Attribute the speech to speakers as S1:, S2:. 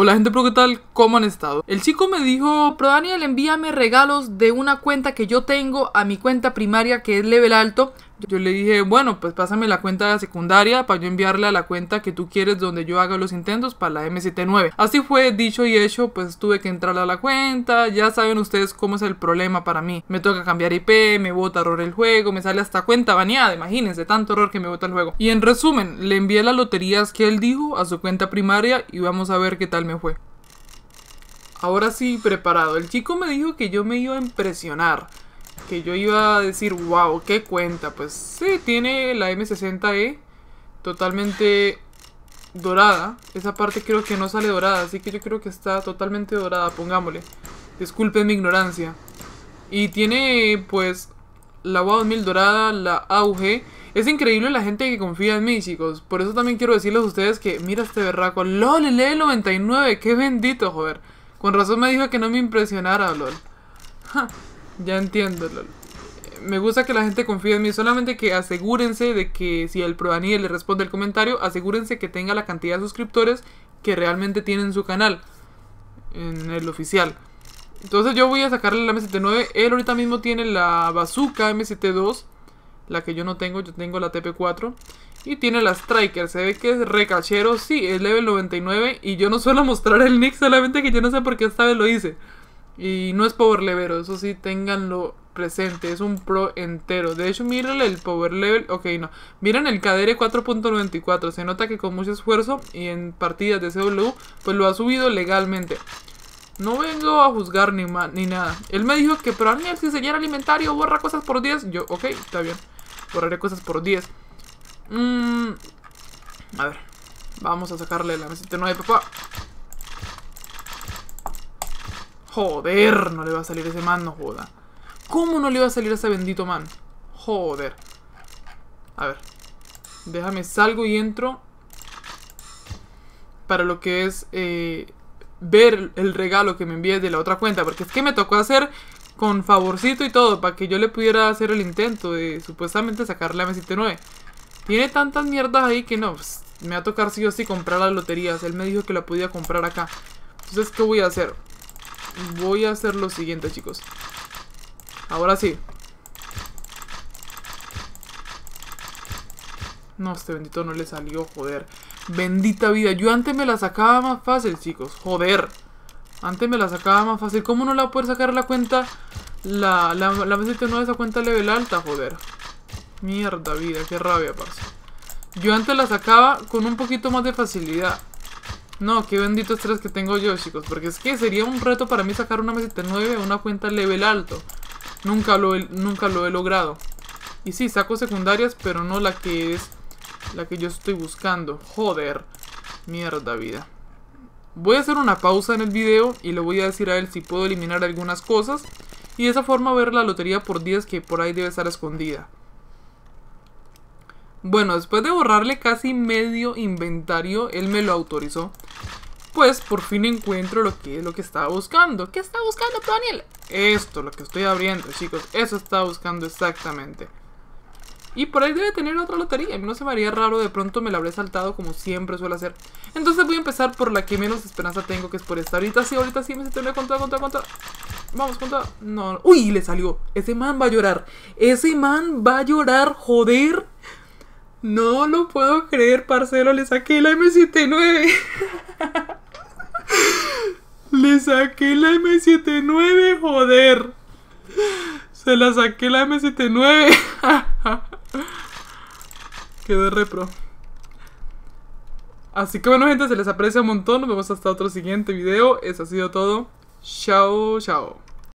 S1: Hola gente, pero ¿qué tal? ¿Cómo han estado? El chico me dijo, Pro Daniel, envíame regalos de una cuenta que yo tengo a mi cuenta primaria que es Level Alto yo le dije, bueno, pues pásame la cuenta de secundaria para yo enviarle a la cuenta que tú quieres donde yo haga los intentos para la M79. Así fue dicho y hecho, pues tuve que entrar a la cuenta, ya saben ustedes cómo es el problema para mí. Me toca cambiar IP, me bota error el juego, me sale hasta cuenta baneada, imagínense, tanto error que me bota el juego. Y en resumen, le envié las loterías que él dijo a su cuenta primaria y vamos a ver qué tal me fue. Ahora sí, preparado. El chico me dijo que yo me iba a impresionar que yo iba a decir, wow, qué cuenta. Pues sí, tiene la M60E totalmente dorada. Esa parte creo que no sale dorada, así que yo creo que está totalmente dorada, pongámosle. Disculpen mi ignorancia. Y tiene pues la WA 2000 dorada, la AUG. Es increíble la gente que confía en mí, chicos. Por eso también quiero decirles a ustedes que, mira este berraco, LOL, el 99 qué bendito, joder. Con razón me dijo que no me impresionara, LOL. Ja. Ya entiendo, Me gusta que la gente confíe en mí, solamente que asegúrense de que si el Daniel le responde el comentario, asegúrense que tenga la cantidad de suscriptores que realmente tiene en su canal en el oficial. Entonces yo voy a sacarle la M79. Él ahorita mismo tiene la Bazooka M72. La que yo no tengo, yo tengo la TP4. Y tiene la Striker. Se ve que es recachero. Sí, es level 99. Y yo no suelo mostrar el nick, solamente que yo no sé por qué esta vez lo hice. Y no es power level, eso sí, ténganlo presente. Es un pro entero. De hecho, mírenle el power level. Ok, no. Miren el KDR 4.94. Se nota que con mucho esfuerzo y en partidas de CW, pues lo ha subido legalmente. No vengo a juzgar ni, ni nada. Él me dijo que, pero Aniel, si se llena borra cosas por 10. Yo, ok, está bien. Borraré cosas por 10. Mm, a ver. Vamos a sacarle la mesita. No hay papá. Joder, no le va a salir ese man, no joda. ¿Cómo no le va a salir a ese bendito man? Joder. A ver. Déjame, salgo y entro. Para lo que es eh, ver el regalo que me envíe de la otra cuenta. Porque es que me tocó hacer con favorcito y todo. Para que yo le pudiera hacer el intento de supuestamente sacarle a M79. Tiene tantas mierdas ahí que no. Pues, me va a tocar sí o sí comprar las loterías. Él me dijo que la podía comprar acá. Entonces, ¿qué voy a hacer? Voy a hacer lo siguiente, chicos. Ahora sí. No, este bendito no le salió, joder. Bendita vida. Yo antes me la sacaba más fácil, chicos. Joder. Antes me la sacaba más fácil. ¿Cómo no la puedo sacar la cuenta? La, la, la meseta no esa cuenta level alta, joder. Mierda vida, qué rabia, parce. Yo antes la sacaba con un poquito más de facilidad. No, qué bendito estrés que tengo yo, chicos. Porque es que sería un reto para mí sacar una mesita 9 a una cuenta level alto. Nunca lo, nunca lo he logrado. Y sí, saco secundarias, pero no la que es la que yo estoy buscando. Joder. Mierda vida. Voy a hacer una pausa en el video y le voy a decir a él si puedo eliminar algunas cosas. Y de esa forma ver la lotería por 10 que por ahí debe estar escondida. Bueno, después de borrarle casi medio inventario, él me lo autorizó. Pues por fin encuentro lo que lo que estaba buscando. ¿Qué estaba buscando, Daniel? Esto, lo que estoy abriendo, chicos. Eso estaba buscando exactamente. Y por ahí debe tener otra lotería. A mí no se me haría raro, de pronto me la habré saltado como siempre suele hacer. Entonces voy a empezar por la que menos esperanza tengo, que es por esta. Ahorita sí, ahorita sí, me se termina con toda, con con Vamos, con No, uy, le salió. Ese man va a llorar. Ese man va a llorar, joder. No lo puedo creer, parcelo Le saqué la M79. le saqué la M79, joder. Se la saqué la M79. Quedó repro. Así que bueno, gente, se les aprecia un montón. Nos vemos hasta otro siguiente video. Eso ha sido todo. Chao, chao.